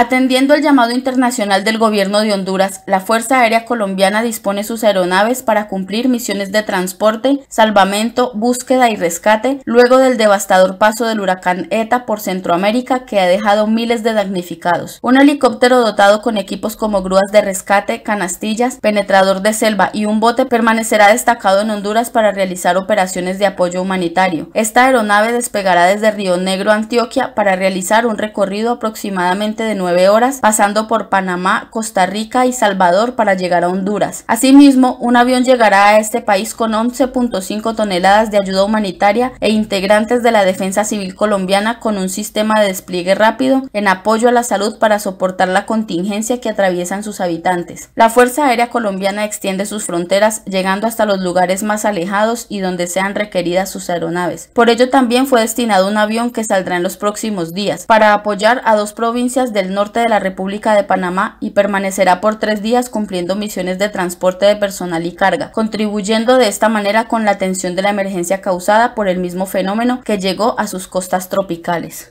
Atendiendo el llamado internacional del gobierno de Honduras, la Fuerza Aérea Colombiana dispone sus aeronaves para cumplir misiones de transporte, salvamento, búsqueda y rescate luego del devastador paso del huracán ETA por Centroamérica que ha dejado miles de damnificados. Un helicóptero dotado con equipos como grúas de rescate, canastillas, penetrador de selva y un bote permanecerá destacado en Honduras para realizar operaciones de apoyo humanitario. Esta aeronave despegará desde Río Negro, Antioquia, para realizar un recorrido aproximadamente de 9 horas, pasando por Panamá, Costa Rica y Salvador para llegar a Honduras. Asimismo, un avión llegará a este país con 11.5 toneladas de ayuda humanitaria e integrantes de la Defensa Civil colombiana con un sistema de despliegue rápido en apoyo a la salud para soportar la contingencia que atraviesan sus habitantes. La Fuerza Aérea Colombiana extiende sus fronteras llegando hasta los lugares más alejados y donde sean requeridas sus aeronaves. Por ello también fue destinado un avión que saldrá en los próximos días para apoyar a dos provincias del norte de la República de Panamá y permanecerá por tres días cumpliendo misiones de transporte de personal y carga, contribuyendo de esta manera con la atención de la emergencia causada por el mismo fenómeno que llegó a sus costas tropicales.